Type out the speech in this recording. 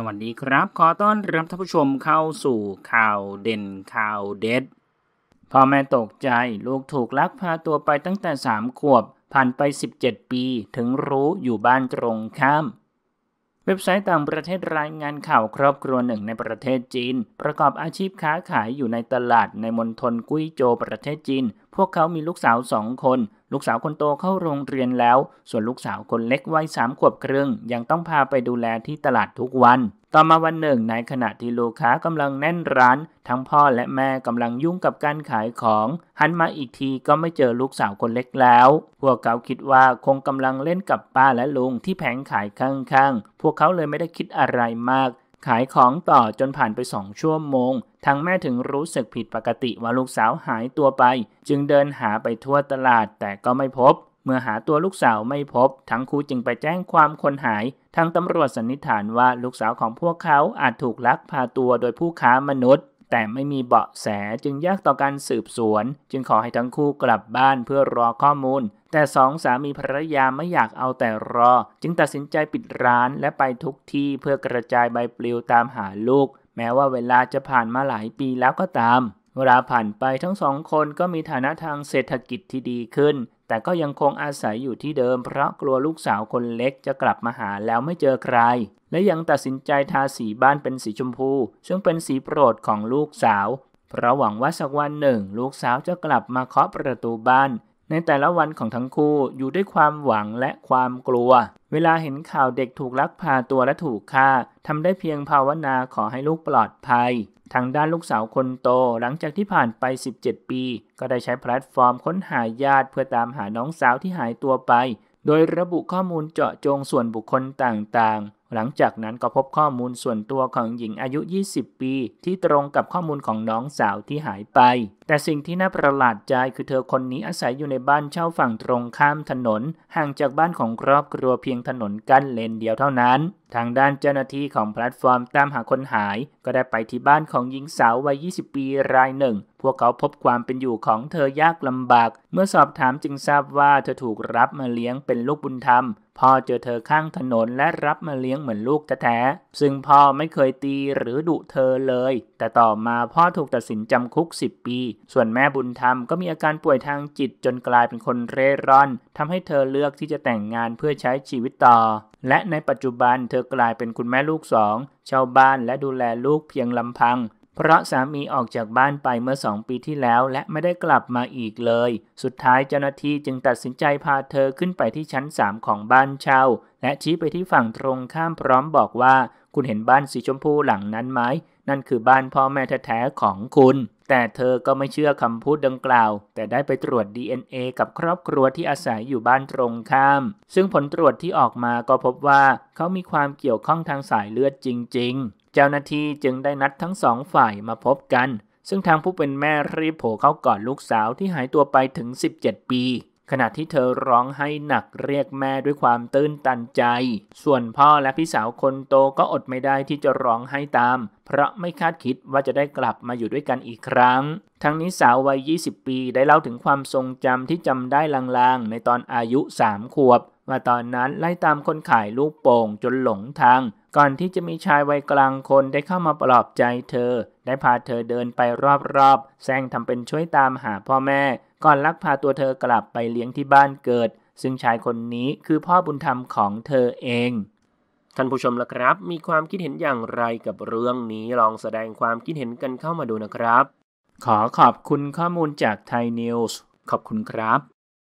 สวัสดีครับ ขอต้อนรับท่านผู้ชมเข้าสู่ข่าวเด่นข่าวเด็ดพ่อแม่ตกใจลูกถูกลักพาตัวไปตั้งแต่ 3 ขวบ ผ่านไป 17 ปี ถึงรู้อยู่บ้านตรงข้าม เว็บไซต์ต่างประเทศรายงานข่าวครอบครัวหนึ่งในประเทศจีน ประกอบอาชีพค้าขายอยู่ในตลาดในมณฑลกุ้ยโจวประเทศจีน พวกเขามีลูกสาวสองคนลูกสาวคนโตเข้าโรงเรียนแล้ว ส่วนลูกสาวคนเล็กวัยสามขวบครึ่งยังต้องพาไปดูแลที่ตลาดทุกวัน ต่อมาวันหนึ่งในขณะที่ลูกค้ากำลังแน่นร้าน ทั้งพ่อและแม่กำลังยุ่งกับการขายของ หันมาอีกทีก็ไม่เจอลูกสาวคนเล็กแล้ว พวกเขาคิดว่าคงกำลังเล่นกับป้าและลุงที่แผงขายข้างๆ พวกเขาเลยไม่ได้คิดอะไรมากขายของต่อจนผ่านไปสองชั่วโมงทางแม่ถึงรู้สึกผิดปกติว่าลูกสาวหายตัวไป จึงเดินหาไปทั่วตลาดแต่ก็ไม่พบ เมื่อหาตัวลูกสาวไม่พบ ทั้งคู่จึงไปแจ้งความคนหาย ทางตำรวจสันนิษฐานว่าลูกสาวของพวกเขาอาจถูกลักพาตัวโดยผู้ค้ามนุษย์แต่ไม่มีเบาะแสจึงยากต่อการสืบสวน จึงขอให้ทั้งคู่กลับบ้านเพื่อรอข้อมูล แต่สองสามีภรรยาไม่อยากเอาแต่รอ จึงตัดสินใจปิดร้านและไปทุกที่เพื่อกระจายใบปลิวตามหาลูก แม้ว่าเวลาจะผ่านมาหลายปีแล้วก็ตามเวลาผ่านไปทั้งสองคนก็มีฐานะทางเศรษฐกิจที่ดีขึ้น แต่ก็ยังคงอาศัยอยู่ที่เดิม เพราะกลัวลูกสาวคนเล็กจะกลับมาหาแล้วไม่เจอใคร และยังตัดสินใจทาสีบ้านเป็นสีชมพู ซึ่งเป็นสีโปรดของลูกสาว เพราะหวังว่าสักวันหนึ่ง ลูกสาวจะกลับมาเคาะประตูบ้านในแต่ละวันของทั้งคู่อยู่ด้วยความหวังและความกลัว เวลาเห็นข่าวเด็กถูกลักพาตัวและถูกฆ่าทำได้เพียงภาวนาขอให้ลูกปลอดภัย ทางด้านลูกสาวคนโต หลังจากที่ผ่านไป 17 ปี ก็ได้ใช้แพลตฟอร์มค้นหาญาติเพื่อตามหาน้องสาวที่หายตัวไป โดยระบุข้อมูลเจาะจงส่วนบุคคลต่างๆหลังจากนั้นก็พบข้อมูลส่วนตัวของหญิงอายุ 20 ปี ที่ตรงกับข้อมูลของน้องสาวที่หายไป แต่สิ่งที่น่าประหลาดใจคือเธอคนนี้อาศัยอยู่ในบ้านเช่าฝั่งตรงข้ามถนน ห่างจากบ้านของครอบครัวเพียงถนนกั้นเลนเดียวเท่านั้น ทางด้านเจ้าหน้าที่ของแพลตฟอร์มตามหาคนหายก็ได้ไปที่บ้านของหญิงสาววัย 20 ปี รายหนึ่ง พวกเขาพบความเป็นอยู่ของเธอยากลำบาก เมื่อสอบถามจึงทราบว่าเธอถูกรับมาเลี้ยงเป็นลูกบุญธรรม พ่อเจอเธอข้างถนนและรับมาเลี้ยงยงเหมือนลูกแท้ๆ ซึ่งพ่อไม่เคยตีหรือดุเธอเลย แต่ต่อมาพ่อถูกตัดสินจำคุก 10 ปี ส่วนแม่บุญธรรมก็มีอาการป่วยทางจิตจนกลายเป็นคนเร่ร่อน ทำให้เธอเลือกที่จะแต่งงานเพื่อใช้ชีวิตต่อ และในปัจจุบันเธอกลายเป็นคุณแม่ลูกสอง ชาวบ้านและดูแลลูกเพียงลำพังเพราะสามีออกจากบ้านไปเมื่อสองปีที่แล้วและไม่ได้กลับมาอีกเลย สุดท้ายเจ้าหน้าที่จึงตัดสินใจพาเธอขึ้นไปที่ชั้นสามของบ้านเช่า และชี้ไปที่ฝั่งตรงข้ามพร้อมบอกว่า คุณเห็นบ้านสีชมพูหลังนั้นไหม นั่นคือบ้านพ่อแม่แท้ๆของคุณ แต่เธอก็ไม่เชื่อคำพูดดังกล่าว แต่ได้ไปตรวจ DNA กับครอบครัวที่อาศัยอยู่บ้านตรงข้าม ซึ่งผลตรวจที่ออกมาก็พบว่าเขามีความเกี่ยวข้องทางสายเลือดจริง ๆจ้าหน้าที่จึงได้นัดทั้งสองฝ่ายมาพบกัน ซึ่งทางผู้เป็นแม่รีบโผล่เข้ากอดลูกสาวที่หายตัวไปถึง 17 ปี ขณะที่เธอร้องไห้หนักเรียกแม่ด้วยความตื้นตันใจ ส่วนพ่อและพี่สาวคนโตก็อดไม่ได้ที่จะร้องไห้ตาม เพราะไม่คาดคิดว่าจะได้กลับมาอยู่ด้วยกันอีกครั้ง ทั้งนี้สาววัย 20 ปีได้เล่าถึงความทรงจำที่จำได้ลางๆในตอนอายุ3ขวบว่าตอนนั้นไล่ตามคนขายลูกโป่ง จนหลงทางก่อนที่จะมีชายวัยกลางคนได้เข้ามาปลอบใจเธอ ได้พาเธอเดินไปรอบๆแซงทำเป็นช่วยตามหาพ่อแม่ ก่อนลักพาตัวเธอกลับไปเลี้ยงที่บ้านเกิด ซึ่งชายคนนี้คือพ่อบุญธรรมของเธอเอง ท่านผู้ชมละครับ มีความคิดเห็นอย่างไรกับเรื่องนี้ ลองแสดงความคิดเห็นกันเข้ามาดูนะครับ ขอขอบคุณข้อมูลจากไทยนิวส์ขอบคุณครับ